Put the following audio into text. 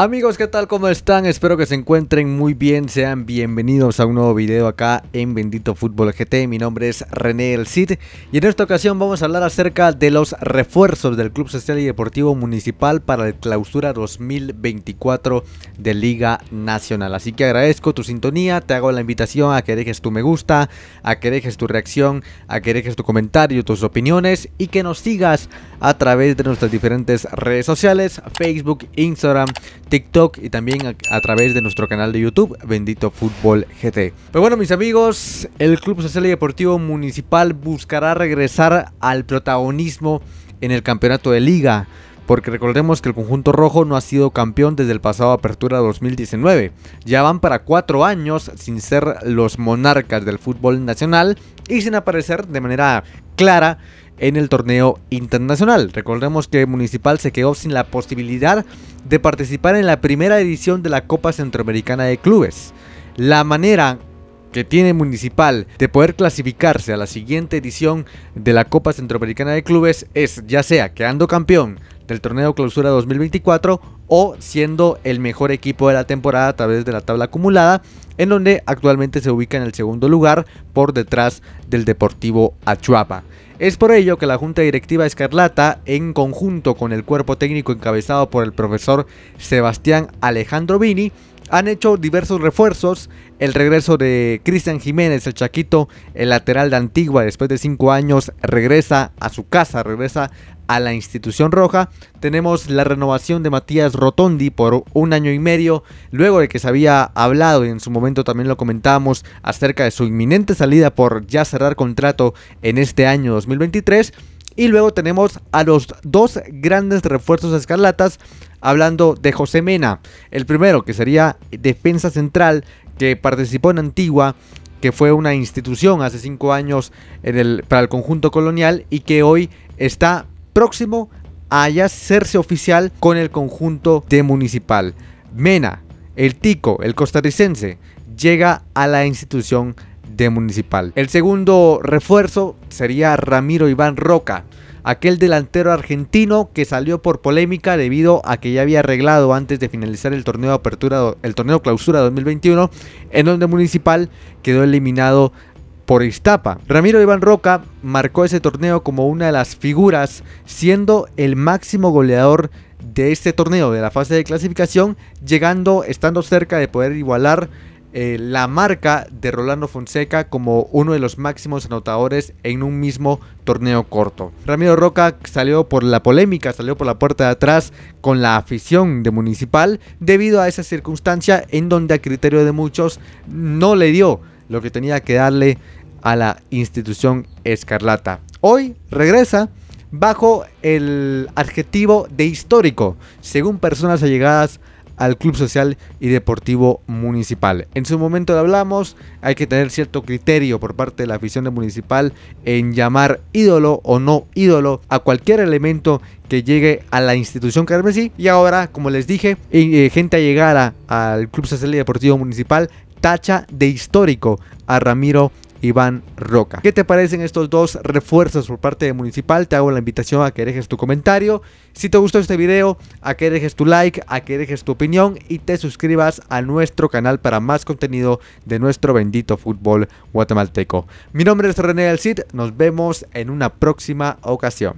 Amigos, ¿qué tal? ¿Cómo están? Espero que se encuentren muy bien. Sean bienvenidos a un nuevo video acá en Bendito Fútbol GT. Mi nombre es René El Cid y en esta ocasión vamos a hablar acerca de los refuerzos del Club Social y Deportivo Municipal para la clausura 2024 de Liga Nacional. Así que agradezco tu sintonía, te hago la invitación a que dejes tu me gusta, a que dejes tu reacción, a que dejes tu comentario, tus opiniones y que nos sigas a través de nuestras diferentes redes sociales, Facebook, Instagram, TikTok y también a, través de nuestro canal de YouTube, Bendito Fútbol GT. Pero bueno, mis amigos, el Club Social y Deportivo Municipal buscará regresar al protagonismo en el campeonato de liga porque recordemos que el conjunto rojo no ha sido campeón desde el pasado Apertura 2019. Ya van para cuatro años sin ser los monarcas del fútbol nacional y sin aparecer de manera clara en el torneo internacional. Recordemos que Municipal se quedó sin la posibilidad de participar en la primera edición de la Copa Centroamericana de Clubes. La manera que tiene Municipal de poder clasificarse a la siguiente edición de la Copa Centroamericana de Clubes es ya sea quedando campeón del torneo Clausura 2024 o siendo el mejor equipo de la temporada a través de la tabla acumulada, en donde actualmente se ubica en el segundo lugar por detrás del Deportivo Achuapa. Es por ello que la Junta Directiva Escarlata, en conjunto con el cuerpo técnico encabezado por el profesor Sebastián Alejandro Vini, han hecho diversos refuerzos. El regreso de Cristian Jiménez, el Chaquito, el lateral de Antigua, después de cinco años, regresa a su casa, regresa a la institución roja. Tenemos la renovación de Matías Rotondi por un año y medio, luego de que se había hablado y en su momento también lo comentábamos acerca de su inminente salida por ya cerrar contrato en este año 2023. Y luego tenemos a los dos grandes refuerzos escarlatas, hablando de José Mena. El primero, que sería defensa central, que participó en Antigua, que fue una institución hace cinco años en el, para el conjunto colonial y que hoy está próximo a ya hacerse oficial con el conjunto de Municipal. Mena, el tico, el costarricense, llega a la institución de Municipal. El segundo refuerzo sería Ramiro Iván Roca, aquel delantero argentino que salió por polémica debido a que ya había arreglado antes de finalizar el torneo apertura el torneo clausura 2021 en donde Municipal quedó eliminado por Estapa, Ramiro Iván Roca marcó ese torneo como una de las figuras, siendo el máximo goleador de este torneo, de la fase de clasificación, llegando, estando cerca de poder igualar eh, la marca de Rolando Fonseca como uno de los máximos anotadores en un mismo torneo corto. Ramiro Roca salió por la polémica, salió por la puerta de atrás con la afición de Municipal debido a esa circunstancia en donde a criterio de muchos no le dio lo que tenía que darle a la institución escarlata. Hoy regresa bajo el adjetivo de histórico, según personas allegadas al Club Social y Deportivo Municipal. En su momento hablamos, hay que tener cierto criterio por parte de la afición de municipal en llamar ídolo o no ídolo a cualquier elemento que llegue a la institución carmesí. Y ahora, como les dije, eh, gente allegada al Club Social y Deportivo Municipal tacha de histórico a Ramiro Iván Roca. ¿Qué te parecen estos dos refuerzos por parte de Municipal? Te hago la invitación a que dejes tu comentario. Si te gustó este video, a que dejes tu like, a que dejes tu opinión y te suscribas a nuestro canal para más contenido de nuestro bendito fútbol guatemalteco. Mi nombre es René del Cid, nos vemos en una próxima ocasión.